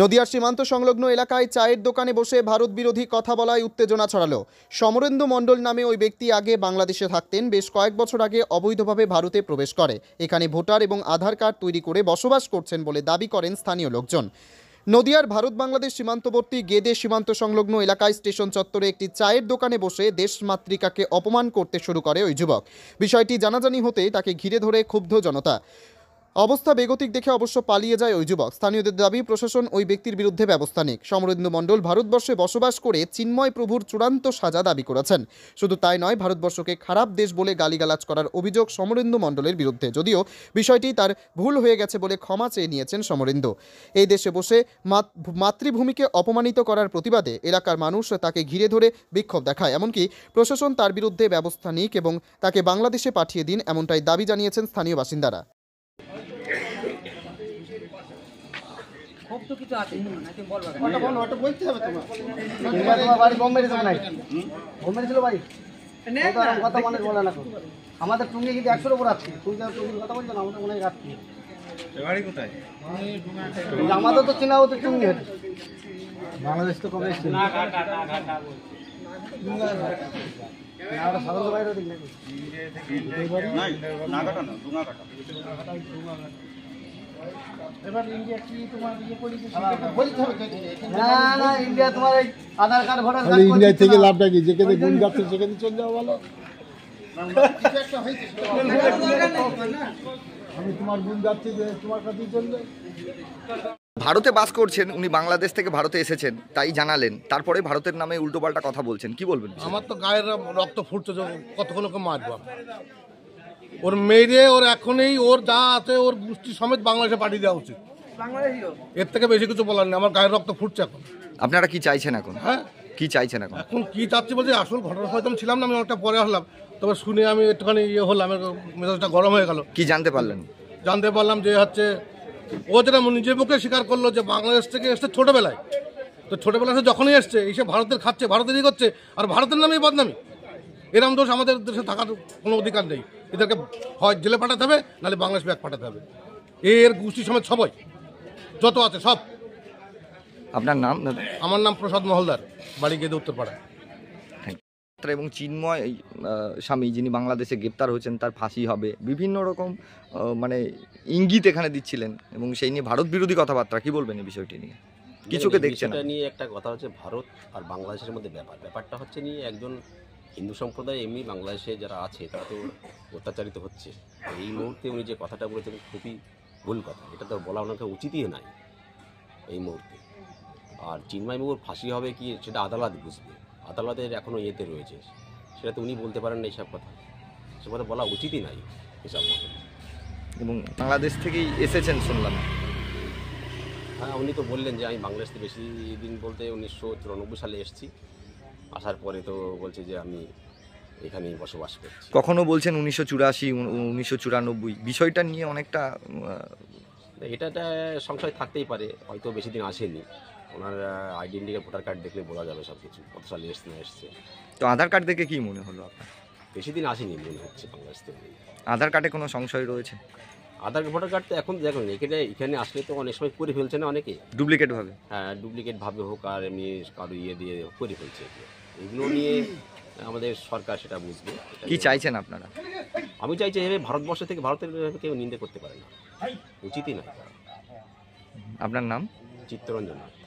নদিয়ার সীমান্ত সংলগ্ন এলাকায় চায়ের দোকানে বসে ভারত বিরোধী কথা বলায় উত্তেজনা ছড়ালো সমরেন্দ্র মণ্ডল নামে ওই ব্যক্তি আগে বাংলাদেশে থাকতেন বেশ কয়েক বছর আগে অবৈধভাবে ভারতে প্রবেশ করে এখানে ভোটার এবং আধার কার্ড তৈরি করে বসবাস করছেন বলে দাবি করেন স্থানীয় লোকজন নদিয়ার ভারত বাংলাদেশ সীমান্তবর্তী গেদে সীমান্ত সংলগ্ন এলাকায় স্টেশন চত্বরে একটি চায়ের দোকানে বসে দেশমাতৃকাকে অপমান করতে শুরু করে ওই যুবক বিষয়টি জানাজানি হতে তাকে ঘিরে ধরে ক্ষুব্ধ জনতা অবস্থা বেগতিক দেখে অবশ্য পালিয়ে যায় ওই যুবক স্থানীয়দের দাবি প্রশাসন ওই ব্যক্তির বিরুদ্ধে ব্যবস্থা নিক সমরেন্দু মণ্ডল ভারতবর্ষে বসবাস করে চিন্ময় প্রভুর চূড়ান্ত সাজা দাবি করেছেন শুধু তাই নয় ভারতবর্ষকে খারাপ দেশ বলে গালিগালাজ করার অভিযোগ সমরেন্দু মণ্ডলের বিরুদ্ধে যদিও বিষয়টি তার ভুল হয়ে গেছে বলে ক্ষমা চেয়ে নিয়েছেন সমরেন্দু এই দেশে বসে মাতৃভূমিকে অপমানিত করার প্রতিবাদে এলাকার মানুষ তাকে ঘিরে ধরে বিক্ষোভ দেখায় এমনকি প্রশাসন তার বিরুদ্ধে ব্যবস্থা নিক এবং তাকে বাংলাদেশে পাঠিয়ে দিন এমনটাই দাবি জানিয়েছেন স্থানীয় বাসিন্দারা তোমার কথা মনে না আমাদের টুঙ্গি কিন্তু একশোর উপর আছে তুমি যারা টুঙ্গির কথা বলছো না আমাদের মনে হয় রাত্রি আমাদের তো চেনা হতো টুঙ্গি বাংলাদেশ তো কবে সাধারণ বাইরে নাই না ইয়ে হ্যাঁ, হ্যাঁ, হ্যাঁ। থেকে লাভটা কি চলে যাওয়া ভারতে বাস করছেন উনি বাংলাদেশ থেকে ভারতে এসেছেন তাই জানালেন তারপরে ভারতের নামে উল্টোপাল্টা কথা বলছেন কি বলবেন আমার তো গায়ের রক্ত ফুটছে কতগুলোকে মারবো ওর মেরে ওর এখনই ওর যা আছে ওর গোষ্ঠী সমেত বাংলাদেশে পাঠিয়ে দেওয়া উচিত এর থেকে বেশি কিছু বলার নেই আমার গায়ের রক্ত ফুটছে এখন আপনারা কি চাইছেন এখন হ্যাঁ কি চাইছেন এখন এখন কি চাচ্ছি বলছি আসল ঘটনা হয়তো আমি ছিলাম না আমি অনেকটা পরে আসলাম তবে শুনে আমি একটুখানি ইয়ে হলাম মেজাজটা গরম হয়ে গেল কি জানতে পারলেন জানতে পারলাম যে হচ্ছে ও যেটা নিজের মুখে স্বীকার করলো যে বাংলাদেশ থেকে এসছে ছোটোবেলায় তো ছোটোবেলা সে যখনই এসছে এসে ভারতের খাচ্ছে ভারতেরই করছে আর ভারতের নামেই বদনামি এরম দোষ আমাদের দেশে থাকার কোনো অধিকার নেই এদেরকে হয় জেলে পাঠাতে হবে নাহলে বাংলাদেশ ব্যাগ পাঠাতে হবে এর গোষ্ঠী সমেত সবাই যত আছে সব আপনার নাম আমার নাম প্রসাদ মহলদার বাড়ি গেদে উত্তরপাড়া এবং চিন্ময় স্বামী যিনি বাংলাদেশে গ্রেপ্তার হয়েছেন তার ফাঁসি হবে বিভিন্ন রকম মানে ইঙ্গিত এখানে দিচ্ছিলেন এবং সেই নিয়ে ভারত বিরোধী কথাবার্তা কি বলবেন এই বিষয়টি নিয়ে কিছুকে দেখছেন নিয়ে একটা কথা হচ্ছে ভারত আর বাংলাদেশের মধ্যে ব্যাপার ব্যাপারটা হচ্ছে নিয়ে একজন হিন্দু সম্প্রদায় এমনি বাংলাদেশে যারা আছে তারা তো অত্যাচারিত হচ্ছে এই মুহূর্তে উনি যে কথাটা বলেছেন খুবই ভুল কথা এটা তো বলা ওনাকে উচিতই নাই এই মুহূর্তে আর চিন্ময়বাবুর ফাঁসি হবে কি সেটা আদালত বুঝবে আদালতের এখনও ইয়েতে রয়েছে সেটা তো উনি বলতে পারেন না এইসব কথা সে কথা বলা উচিতই নাই এসব কথা এবং বাংলাদেশ থেকেই এসেছেন শুনলাম হ্যাঁ উনি তো বললেন যে আমি বাংলাদেশ থেকে বেশি দিন বলতে উনিশশো চুরানব্বই সালে এসেছি আসার পরে তো বলছে যে আমি এখানেই বসবাস করছি কখনো বলছেন উনিশশো চুরাশি উনিশশো চুরানব্বই বিষয়টা নিয়ে অনেকটা এটা সংশয় থাকতেই পারে হয়তো বেশি দিন আসেনি ওনার আইডেন্টি ভোটার কার্ড দেখলে বলা যাবে সব কিছু কত সালে এসছে না এসছে তো আধার কার্ড দেখে কি মনে হলো আপনার বেশি দিন আসেনি মনে হচ্ছে বাংলাদেশ থেকে আধার কার্ডে কোনো সংশয় রয়েছে আধার ভোটার কার্ড তো এখন দেখুন এখানে এখানে আসলে তো অনেক সময় করে ফেলছে না অনেকে ডুপ্লিকেট ভাবে হ্যাঁ ডুপ্লিকেট ভাবে হোক আর এমনি কারো ইয়ে দিয়ে করে ফেলছে এগুলো নিয়ে আমাদের সরকার সেটা বুঝবে কি চাইছেন আপনারা আমি চাইছি এভাবে ভারতবর্ষ থেকে ভারতের কেউ নিন্দে করতে পারে না উচিতই না আপনার নাম চিত্তরঞ্জন